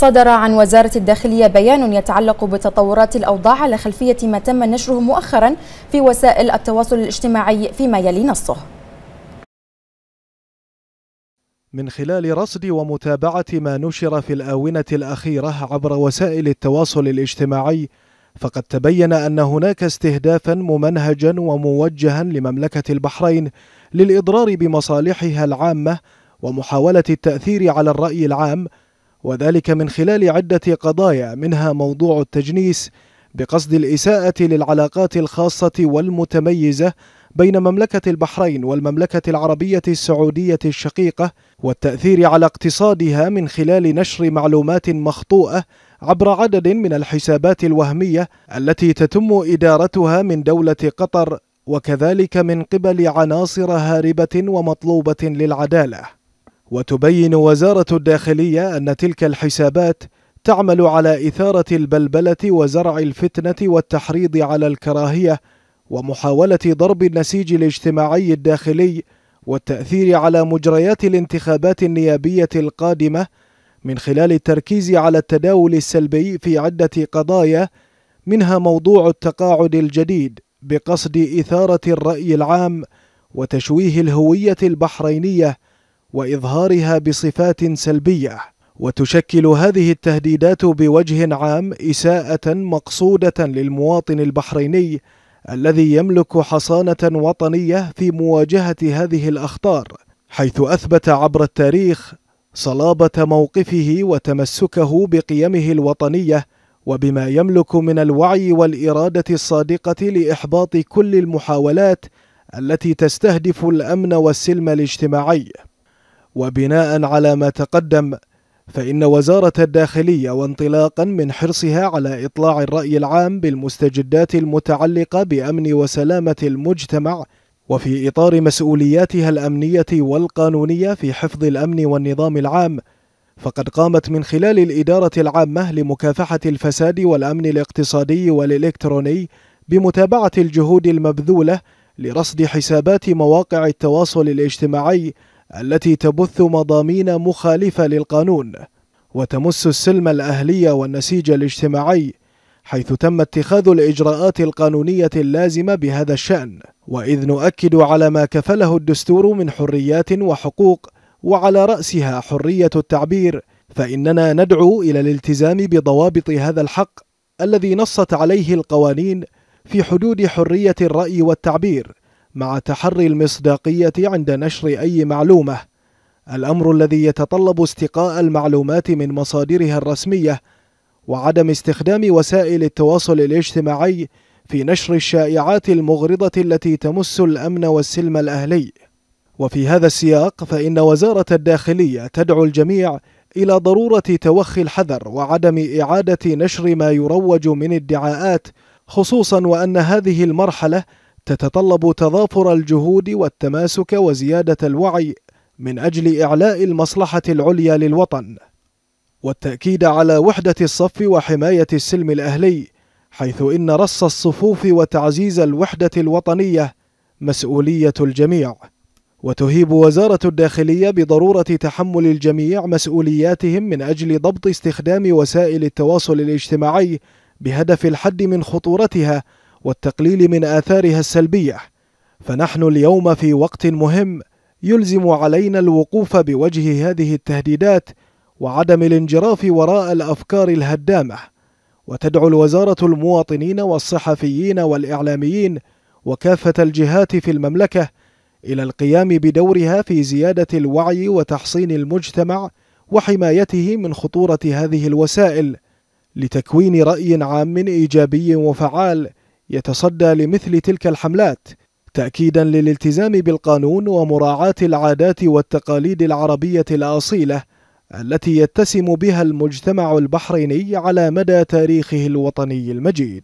صدر عن وزارة الداخلية بيان يتعلق بتطورات الأوضاع على خلفية ما تم نشره مؤخرا في وسائل التواصل الاجتماعي فيما يلي نصه من خلال رصد ومتابعة ما نشر في الآونة الأخيرة عبر وسائل التواصل الاجتماعي فقد تبين أن هناك استهدافا ممنهجا وموجها لمملكة البحرين للإضرار بمصالحها العامة ومحاولة التأثير على الرأي العام وذلك من خلال عدة قضايا منها موضوع التجنيس بقصد الإساءة للعلاقات الخاصة والمتميزة بين مملكة البحرين والمملكة العربية السعودية الشقيقة والتأثير على اقتصادها من خلال نشر معلومات مخطوئة عبر عدد من الحسابات الوهمية التي تتم إدارتها من دولة قطر وكذلك من قبل عناصر هاربة ومطلوبة للعدالة وتبين وزارة الداخلية أن تلك الحسابات تعمل على إثارة البلبلة وزرع الفتنة والتحريض على الكراهية ومحاولة ضرب النسيج الاجتماعي الداخلي والتأثير على مجريات الانتخابات النيابية القادمة من خلال التركيز على التداول السلبي في عدة قضايا منها موضوع التقاعد الجديد بقصد إثارة الرأي العام وتشويه الهوية البحرينية واظهارها بصفات سلبيه وتشكل هذه التهديدات بوجه عام اساءه مقصوده للمواطن البحريني الذي يملك حصانه وطنيه في مواجهه هذه الاخطار حيث اثبت عبر التاريخ صلابه موقفه وتمسكه بقيمه الوطنيه وبما يملك من الوعي والاراده الصادقه لاحباط كل المحاولات التي تستهدف الامن والسلم الاجتماعي وبناء على ما تقدم فإن وزارة الداخلية وانطلاقا من حرصها على إطلاع الرأي العام بالمستجدات المتعلقة بأمن وسلامة المجتمع وفي إطار مسؤولياتها الأمنية والقانونية في حفظ الأمن والنظام العام فقد قامت من خلال الإدارة العامة لمكافحة الفساد والأمن الاقتصادي والإلكتروني بمتابعة الجهود المبذولة لرصد حسابات مواقع التواصل الاجتماعي التي تبث مضامين مخالفة للقانون وتمس السلم الأهلي والنسيج الاجتماعي حيث تم اتخاذ الإجراءات القانونية اللازمة بهذا الشأن وإذ نؤكد على ما كفله الدستور من حريات وحقوق وعلى رأسها حرية التعبير فإننا ندعو إلى الالتزام بضوابط هذا الحق الذي نصت عليه القوانين في حدود حرية الرأي والتعبير مع تحري المصداقية عند نشر أي معلومة الأمر الذي يتطلب استقاء المعلومات من مصادرها الرسمية وعدم استخدام وسائل التواصل الاجتماعي في نشر الشائعات المغرضة التي تمس الأمن والسلم الأهلي وفي هذا السياق فإن وزارة الداخلية تدعو الجميع إلى ضرورة توخي الحذر وعدم إعادة نشر ما يروج من ادعاءات خصوصا وأن هذه المرحلة تتطلب تضافر الجهود والتماسك وزياده الوعي من اجل اعلاء المصلحه العليا للوطن والتاكيد على وحده الصف وحمايه السلم الاهلي حيث ان رص الصفوف وتعزيز الوحده الوطنيه مسؤوليه الجميع وتهيب وزاره الداخليه بضروره تحمل الجميع مسؤولياتهم من اجل ضبط استخدام وسائل التواصل الاجتماعي بهدف الحد من خطورتها والتقليل من آثارها السلبية فنحن اليوم في وقت مهم يلزم علينا الوقوف بوجه هذه التهديدات وعدم الانجراف وراء الأفكار الهدامة وتدعو الوزارة المواطنين والصحفيين والإعلاميين وكافة الجهات في المملكة إلى القيام بدورها في زيادة الوعي وتحصين المجتمع وحمايته من خطورة هذه الوسائل لتكوين رأي عام إيجابي وفعال يتصدى لمثل تلك الحملات تأكيدا للالتزام بالقانون ومراعاة العادات والتقاليد العربية الأصيلة التي يتسم بها المجتمع البحريني على مدى تاريخه الوطني المجيد